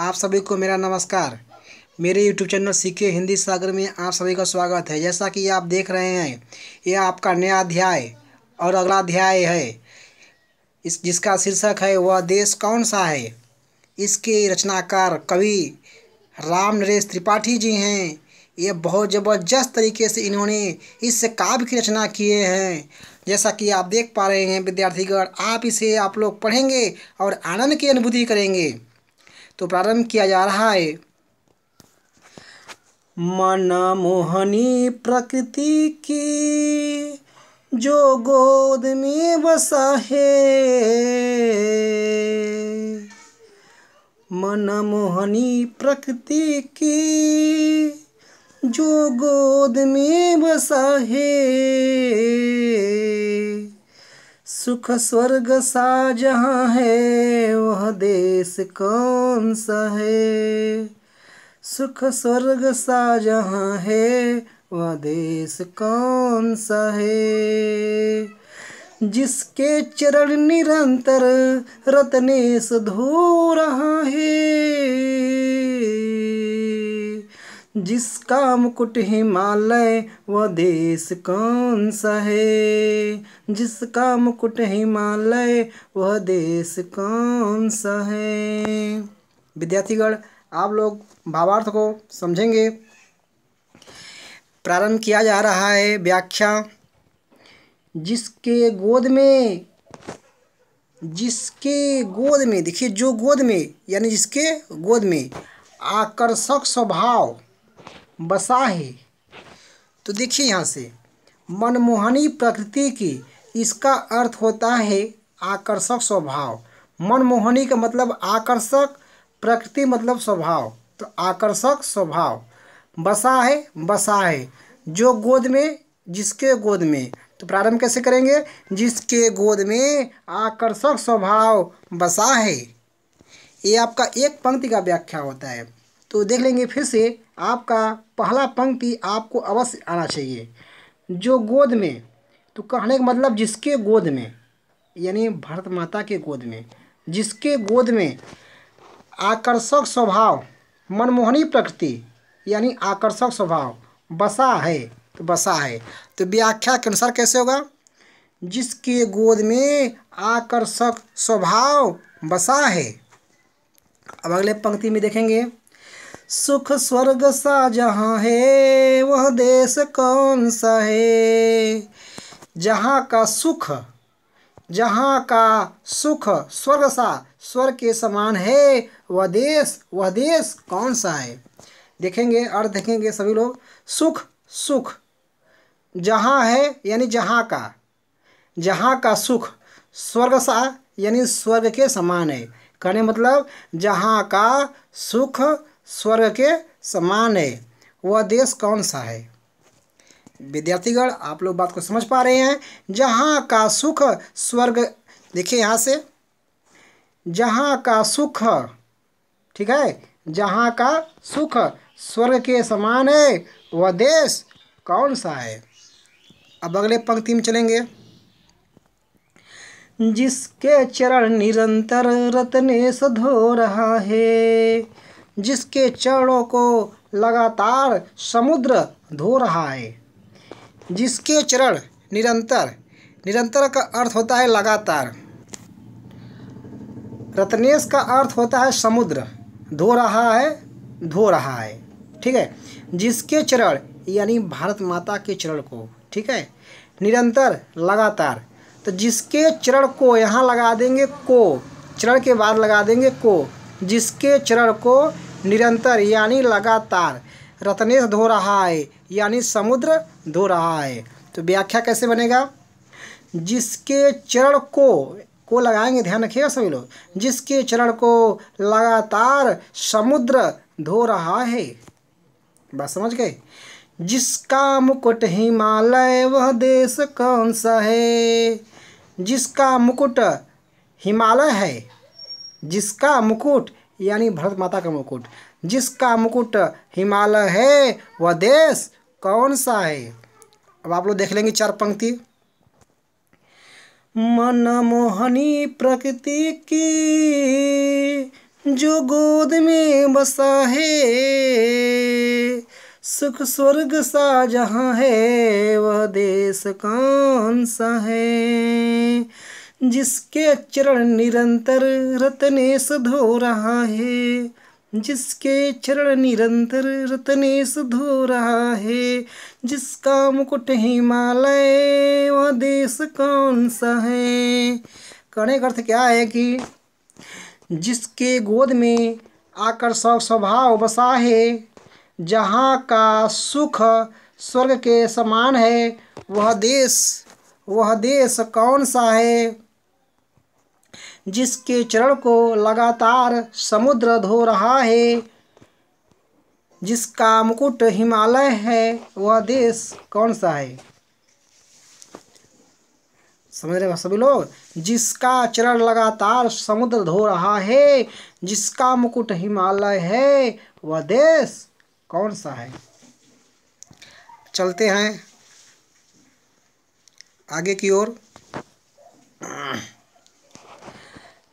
आप सभी को मेरा नमस्कार मेरे YouTube चैनल सीखे हिंदी सागर में आप सभी का स्वागत है जैसा कि आप देख रहे हैं ये आपका नया अध्याय और अगला अध्याय है इस जिसका शीर्षक है वह देश कौन सा है इसके रचनाकार कवि राम नरेश त्रिपाठी जी हैं ये बहुत ज़बरदस्त तरीके से इन्होंने इस काव्य की रचना किए हैं जैसा कि आप देख पा रहे हैं विद्यार्थीगण आप इसे आप लोग पढ़ेंगे और आनंद की अनुभूति करेंगे तो प्रारंभ किया जा रहा है मनमोहनी प्रकृति की जो गोद में बसा है मनमोहनी प्रकृति की जो गोद में बसा है सुख स्वर्ग सा जहाँ है वह देश कौन सा है सुख स्वर्ग सा जहाँ है वह देश कौन सा है जिसके चरण निरंतर रत्नेश धो रहा है जिसका मुकुट हिमालय वह देश कौन सा है जिसका मुकुट हिमालय वह देश कौन सा है विद्यार्थीगण आप लोग भावार्थ को समझेंगे प्रारंभ किया जा रहा है व्याख्या जिसके गोद में जिसके गोद में देखिए जो गोद में यानी जिसके गोद में आकर्षक स्वभाव बसा है तो देखिए यहाँ से मनमोहनी प्रकृति की इसका अर्थ होता है आकर्षक स्वभाव मनमोहनी का मतलब आकर्षक प्रकृति मतलब स्वभाव तो आकर्षक स्वभाव बसा है बसा है जो गोद में जिसके गोद में तो प्रारंभ कैसे करेंगे जिसके गोद में आकर्षक स्वभाव बसा है ये आपका एक पंक्ति का व्याख्या होता है तो देख लेंगे फिर से आपका पहला पंक्ति आपको अवश्य आना चाहिए जो गोद में तो कहने का मतलब जिसके गोद में यानी भारत माता के गोद में जिसके गोद में आकर्षक स्वभाव मनमोहनी प्रकृति यानी आकर्षक स्वभाव बसा है तो बसा है तो व्याख्या के अनुसार कैसे होगा जिसके गोद में आकर्षक स्वभाव बसा है अब अगले पंक्ति में देखेंगे सुख स्वर्ग सा जहाँ है वह देश कौन सा है जहाँ का सुख जहाँ का सुख स्वर्ग सा स्वर्ग के समान है वह देश वह देश कौन सा है देखेंगे अर्थ देखेंगे सभी लोग सुख सुख जहाँ है यानी जहाँ का जहाँ का सुख स्वर्ग सा यानी स्वर्ग के समान है कहने मतलब जहाँ का सुख स्वर्ग के समान है वह देश कौन सा है विद्यार्थीगण आप लोग बात को समझ पा रहे हैं जहाँ का सुख स्वर्ग देखिए यहाँ से जहाँ का सुख ठीक है जहाँ का सुख स्वर्ग के समान है वह देश कौन सा है अब अगले पंक्ति में चलेंगे जिसके चरण निरंतर रत्ने धो रहा है जिसके चरणों को लगातार समुद्र धो रहा है जिसके चरण निरंतर निरंतर का अर्थ होता है लगातार रत्नेश का अर्थ होता है समुद्र धो रहा है धो रहा है ठीक है जिसके चरण यानी भारत माता के चरण को ठीक है निरंतर लगातार तो जिसके चरण को यहाँ लगा देंगे को चरण के बाद लगा देंगे को जिसके चरण को निरंतर यानी लगातार रत्नेश धो रहा है यानी समुद्र धो रहा है तो व्याख्या कैसे बनेगा जिसके चरण को को लगाएंगे ध्यान रखिएगा सभी लोग जिसके चरण को लगातार समुद्र धो रहा है बात समझ गए जिसका मुकुट हिमालय वह देश कौन सा है जिसका मुकुट हिमालय है जिसका मुकुट यानी भरत माता का मुकुट जिसका मुकुट हिमालय है वह देश कौन सा है अब आप लोग देख लेंगे चार पंक्ति मन मोहनी प्रकृति की जो गोद में बसा है सुख स्वर्ग सा जहाँ है वह देश कौन सा है जिसके चरण निरंतर रत्नेश धो रहा है जिसके चरण निरंतर रत्नेश धो रहा है जिसका मुकुट हिमालय वह देश कौन सा है कहने का अर्थ क्या है कि जिसके गोद में आकर सब स्वभाव बसा है जहाँ का सुख स्वर्ग के समान है वह देश वह देश कौन सा है जिसके चरण को लगातार समुद्र धो रहा है जिसका मुकुट हिमालय है वह देश कौन सा है समझ रहे सभी लोग जिसका चरण लगातार समुद्र धो रहा है जिसका मुकुट हिमालय है वह देश कौन सा है चलते हैं आगे की ओर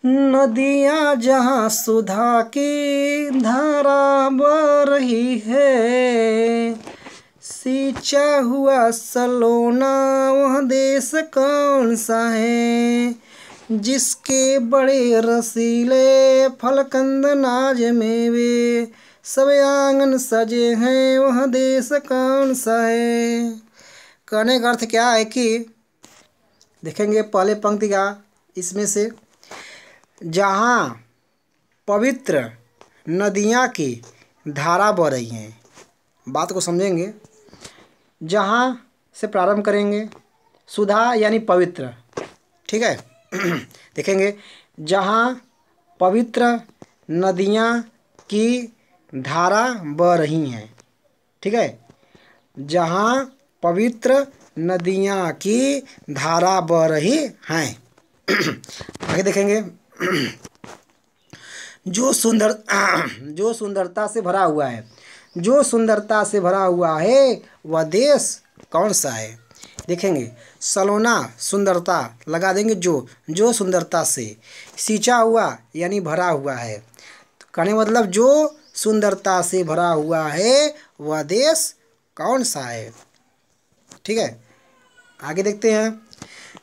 नदियाँ जहाँ सुधा की धारा बह रही है सींचा हुआ सलोना वह देश कौन सा है जिसके बड़े रसीले फलकंद नाज में वे सब आंगन सजे हैं वह देश कौन सा है कहने का अर्थ क्या है कि देखेंगे पहले पंक्ति का इसमें से जहाँ पवित्र नदियाँ की धारा बह रही हैं बात को समझेंगे जहाँ से प्रारंभ करेंगे सुधा यानी पवित्र ठीक है देखेंगे जहाँ पवित्र नदियाँ की धारा बह रही हैं ठीक है जहाँ पवित्र नदियाँ की धारा बह रही हैं आगे देखेंगे जो सुंदर जो सुंदरता से भरा हुआ है जो सुंदरता से भरा हुआ है वह देश कौन सा है देखेंगे सलोना सुंदरता लगा देंगे जो जो सुंदरता से सींचा हुआ यानी भरा हुआ है कहने मतलब जो सुंदरता से भरा हुआ है वह देश कौन सा है ठीक है आगे देखते हैं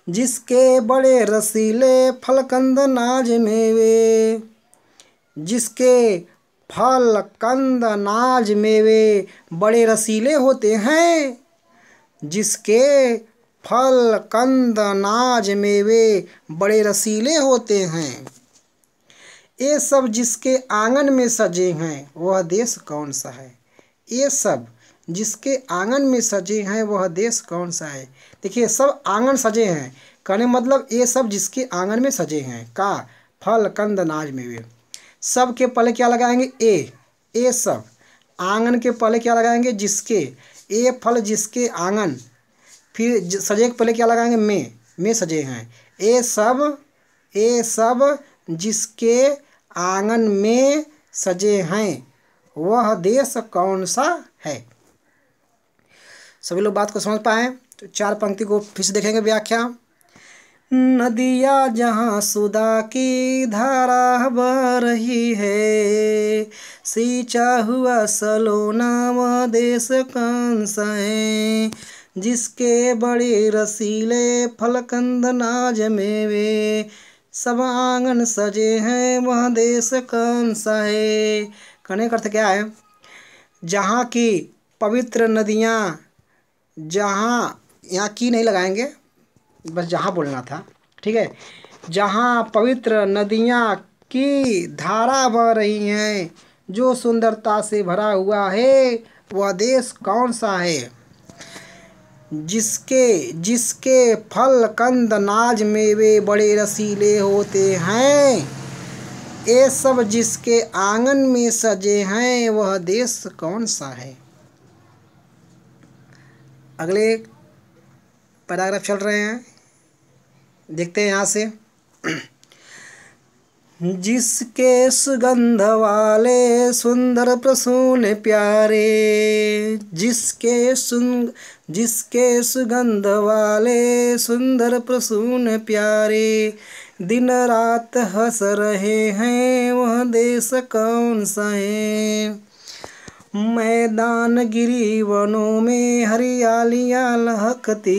जिसके बड़े रसीले फलकंद नाज मेवे जिसके फल कंद नाज मेवे बड़े रसीले होते हैं जिसके फल कंद नाज मेवे बड़े रसीले होते हैं ये सब जिसके आंगन में सजे हैं वह देश कौन सा है ये सब जिसके आंगन में सजे हैं वह देश कौन सा है देखिए सब आंगन सजे हैं कहने मतलब ये सब जिसके आंगन में सजे हैं का फल कंद अनाज में वे सब के पहले क्या लगाएंगे ए ए सब आंगन के पहले क्या लगाएंगे जिसके ए फल जिसके आंगन फिर सजे के पहले क्या लगाएंगे मे में सजे हैं ए सब ए सब जिसके आंगन में सजे हैं वह देश कौन सा है सभी लोग बात को समझ पाए तो चार पंक्ति को फिर से देखेंगे व्याख्या नदिया जहाँ सुदा की धारा बह रही है सींचा हुआ सलोना व देश है जिसके बड़े रसीले फलकंद नाज में वे सब आंगन सजे हैं वह देश कौन है कने का अर्थ क्या है जहाँ की पवित्र नदियाँ जहाँ यहाँ की नहीं लगाएंगे बस जहाँ बोलना था ठीक है जहाँ पवित्र नदियाँ की धारा बह रही हैं जो सुंदरता से भरा हुआ है वह देश कौन सा है जिसके जिसके फल कंद नाज मेवे बड़े रसीले होते हैं ये सब जिसके आंगन में सजे हैं वह देश कौन सा है अगले पैराग्राफ चल रहे हैं देखते हैं यहाँ से जिसके सुगंध वाले सुंदर प्रसून प्यारे जिसके सुन जिसके सुगंध वाले सुंदर प्रसून प्यारे दिन रात हंस रहे हैं वह देश कौन सा है मैदान गिरी वनों में हरियालियाँ लहकती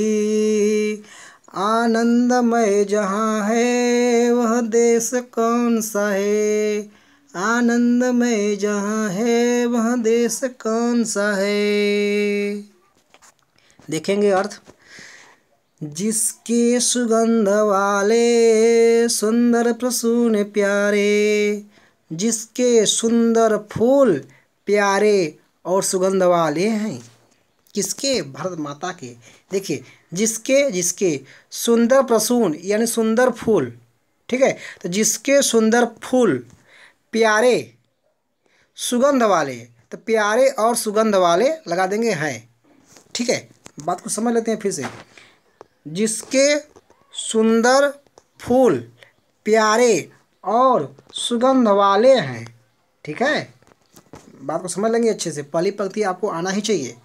आनंदमय जहाँ है वह देश कौन सा है आनंदमय जहाँ है वह देश कौन सा है देखेंगे अर्थ जिसके सुगंध वाले सुंदर प्रसून प्यारे जिसके सुंदर फूल प्यारे और सुगंध वाले हैं किसके भरत माता के देखिए जिसके जिसके सुंदर प्रसून यानी सुंदर फूल ठीक है तो जिसके सुंदर फूल प्यारे सुगंध वाले तो प्यारे और सुगंध वाले लगा देंगे हैं ठीक है बात को समझ लेते हैं फिर से जिसके सुंदर फूल प्यारे और सुगंध वाले हैं ठीक है बात को समझ लेंगे अच्छे से पहली पंक्ति आपको आना ही चाहिए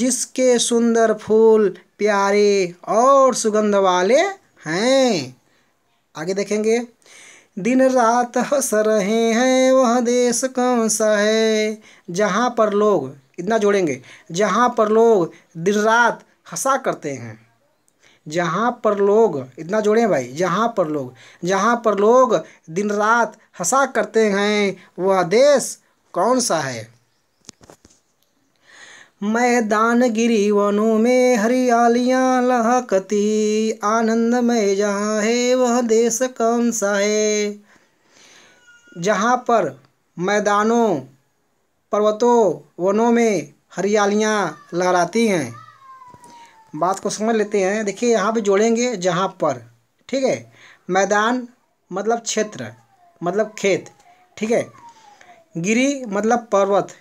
जिसके सुंदर फूल प्यारे और सुगंध वाले हैं आगे देखेंगे दिन रात हंस रहे हैं वह देश कौन सा है जहाँ पर लोग इतना जोड़ेंगे जहाँ पर लोग दिन रात हंसा करते हैं जहाँ पर लोग इतना जोड़ें भाई जहाँ पर लोग जहाँ पर लोग दिन रात हंसा करते हैं वह देश कौन सा है मैदान गिरी वनों में हरियालियाँ लहकती आनंदमय जहाँ है वह देश कौन सा है जहाँ पर मैदानों पर्वतों वनों में हरियालियाँ लहराती हैं बात को समझ लेते हैं देखिए यहाँ पे जोड़ेंगे जहाँ पर ठीक है मैदान मतलब क्षेत्र मतलब खेत ठीक है गिरी मतलब पर्वत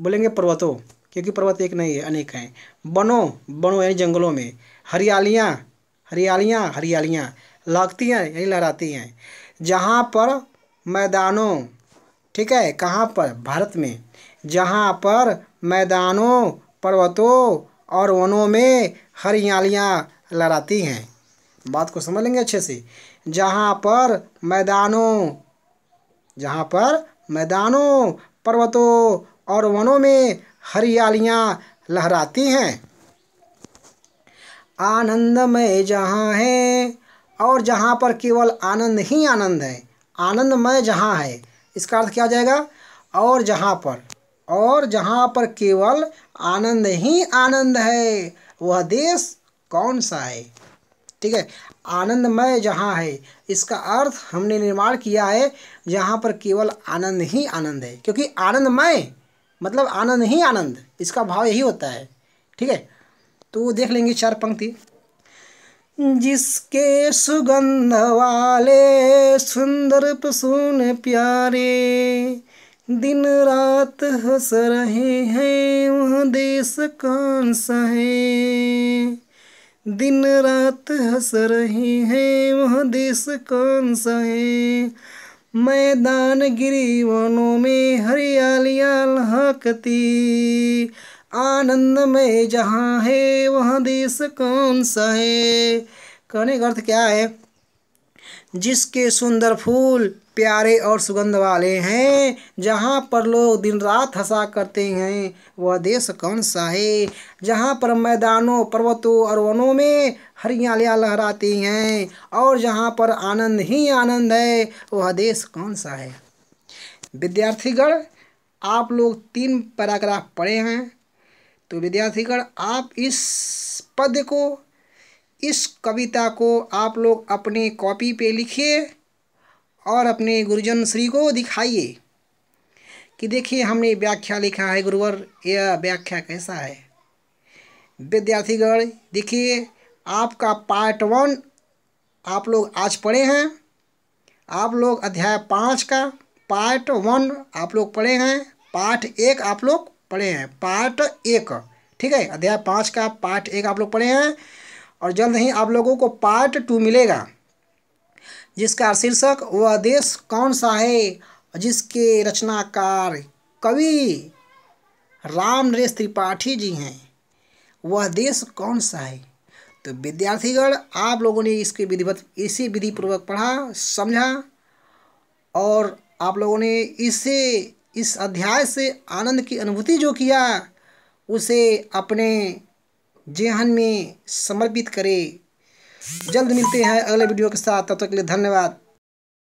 बोलेंगे पर्वतों क्योंकि पर्वत एक नहीं है अनेक हैं बनों बनों यानी जंगलों में हरियालियाँ हरियालियाँ हरियालियाँ लगती हैं यानी लहराती हैं जहाँ पर मैदानों ठीक है कहाँ पर भारत में जहाँ पर मैदानों पर्वतों और वनों में हरियालियाँ लहराती हैं बात को समझ लेंगे अच्छे से जहाँ पर मैदानों जहाँ पर मैदानों पर्वतों और वनों में हरियालियाँ लहराती हैं आनंदमय जहाँ है और जहाँ पर केवल आनंद ही आनंद है आनंदमय जहाँ है इसका अर्थ क्या हो जाएगा और जहाँ पर और जहाँ पर केवल आनंद ही आनंद है वह देश कौन सा है ठीक है आनंदमय जहाँ है इसका अर्थ हमने निर्माण किया है जहाँ पर केवल आनंद ही आनंद है क्योंकि आनंदमय मतलब आनंद ही आनंद इसका भाव यही होता है ठीक है तो देख लेंगे चार पंक्ति जिसके सुगंध वाले सुंदर पसून प्यारे दिन रात हंस रहे हैं वह देश कौन सा है दिन रात हंस रहे हैं वह देश कौन सा है मैदान गिरी वनों में हरियालियाँ लहकती आनंद में जहाँ है वह देश कौन सा है कहने का अर्थ क्या है जिसके सुंदर फूल प्यारे और सुगंध वाले हैं जहाँ पर लोग दिन रात हंसा करते हैं वह देश कौन सा है जहाँ पर मैदानों पर्वतों और वनों में हरियालियाँ लहराती हैं और जहाँ पर आनंद ही आनंद है वह देश कौन सा है विद्यार्थीगण आप लोग तीन पैराग्राफ पढ़े हैं तो विद्यार्थीगण आप इस पद को इस कविता को आप लोग अपनी कॉपी पे लिखिए और अपने गुरुजन श्री को दिखाइए कि देखिए हमने व्याख्या लिखा है गुरुवर यह व्याख्या कैसा है विद्यार्थीगण देखिए आपका पार्ट वन आप लोग आज पढ़े हैं आप लोग अध्याय पाँच का पार्ट वन आप लोग पढ़े हैं पार्ट एक आप लोग पढ़े हैं पार्ट एक ठीक है अध्याय पाँच का पार्ट एक आप लोग पढ़े हैं और जल्द ही आप लोगों को पार्ट टू मिलेगा जिसका शीर्षक वह देश कौन सा है जिसके रचनाकार कवि राम नरेश त्रिपाठी जी हैं वह देश कौन सा है तो विद्यार्थीगण आप लोगों ने इसके विधिवत इसी विधि पूर्वक पढ़ा समझा और आप लोगों ने इसे इस अध्याय से आनंद की अनुभूति जो किया उसे अपने जेहन में समर्पित करें जल्द मिलते हैं अगले वीडियो के साथ तब तक के लिए धन्यवाद